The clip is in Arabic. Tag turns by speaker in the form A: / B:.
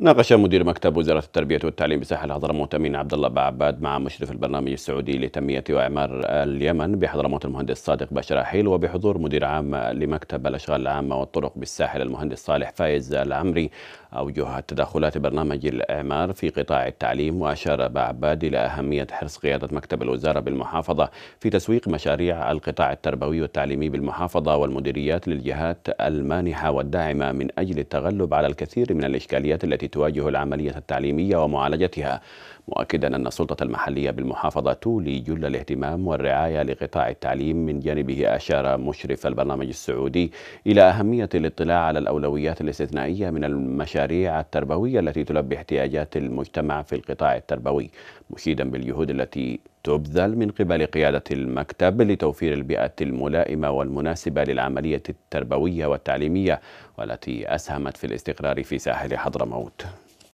A: ناقش مدير مكتب وزارة التربية والتعليم بساحل حضرموت أمين عبد الله بعباد مع مشرف البرنامج السعودي لتنمية وإعمار اليمن بحضرموت المهندس صادق بشراحيل وبحضور مدير عام لمكتب الأشغال العامة والطرق بالساحل المهندس صالح فايز العمري أوجه تدخلات برنامج الإعمار في قطاع التعليم وأشار بعباد إلى أهمية حرص قيادة مكتب الوزارة بالمحافظة في تسويق مشاريع القطاع التربوي والتعليمي بالمحافظة والمديريات للجهات المانحة والداعمة من أجل التغلب على الكثير من الإشكاليات التي تواجه العملية التعليمية ومعالجتها مؤكدا أن السلطة المحلية بالمحافظة تولي جل الاهتمام والرعاية لقطاع التعليم من جانبه أشار مشرف البرنامج السعودي إلى أهمية الاطلاع على الأولويات الاستثنائية من المشاريع التربوية التي تلبي احتياجات المجتمع في القطاع التربوي مشيدا بالجهود التي تبذل من قبل قيادة المكتب لتوفير البيئة الملائمة والمناسبة للعملية التربوية والتعليمية والتي أسهمت في الاستقرار في ساحل حضرموت